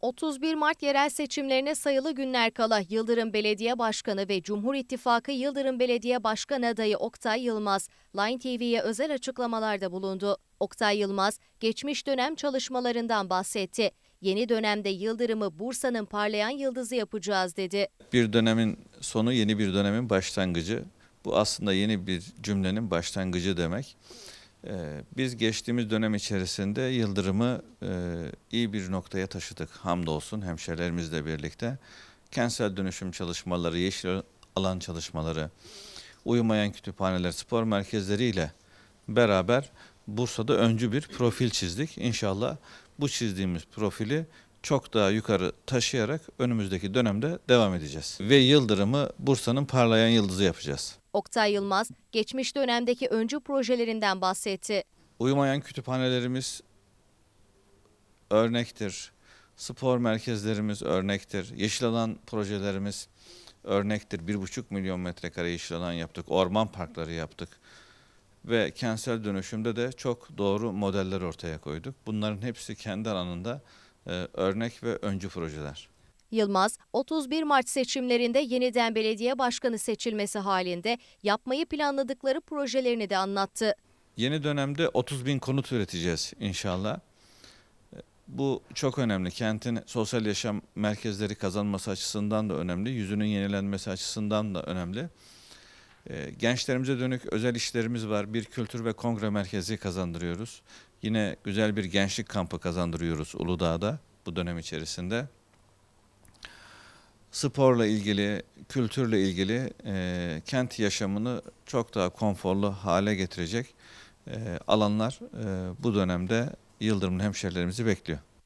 31 Mart yerel seçimlerine sayılı günler kala Yıldırım Belediye Başkanı ve Cumhur İttifakı Yıldırım Belediye Başkan adayı Oktay Yılmaz, Line TV'ye özel açıklamalarda bulundu. Oktay Yılmaz, geçmiş dönem çalışmalarından bahsetti. Yeni dönemde Yıldırım'ı Bursa'nın parlayan yıldızı yapacağız dedi. Bir dönemin sonu yeni bir dönemin başlangıcı. Bu aslında yeni bir cümlenin başlangıcı demek. Ee, biz geçtiğimiz dönem içerisinde Yıldırım'ı e, iyi bir noktaya taşıdık hamdolsun hemşerilerimizle birlikte. Kentsel dönüşüm çalışmaları, yeşil alan çalışmaları, uyumayan kütüphaneler, spor merkezleriyle beraber Bursa'da öncü bir profil çizdik. İnşallah bu çizdiğimiz profili çok daha yukarı taşıyarak önümüzdeki dönemde devam edeceğiz. Ve Yıldırım'ı Bursa'nın parlayan yıldızı yapacağız. Oktay Yılmaz geçmiş dönemdeki öncü projelerinden bahsetti. Uyumayan kütüphanelerimiz örnektir. Spor merkezlerimiz örnektir. Yeşil alan projelerimiz örnektir. 1,5 milyon metrekare yeşil alan yaptık. Orman parkları yaptık. Ve kentsel dönüşümde de çok doğru modeller ortaya koyduk. Bunların hepsi kendi alanında e, örnek ve öncü projeler. Yılmaz, 31 Mart seçimlerinde yeniden belediye başkanı seçilmesi halinde yapmayı planladıkları projelerini de anlattı. Yeni dönemde 30 bin konut üreteceğiz inşallah. E, bu çok önemli. Kentin sosyal yaşam merkezleri kazanması açısından da önemli. Yüzünün yenilenmesi açısından da önemli. Ee, gençlerimize dönük özel işlerimiz var. Bir kültür ve kongre merkezi kazandırıyoruz. Yine güzel bir gençlik kampı kazandırıyoruz Uludağ'da bu dönem içerisinde. Sporla ilgili, kültürle ilgili e, kent yaşamını çok daha konforlu hale getirecek e, alanlar e, bu dönemde Yıldırım'ın hemşerilerimizi bekliyor.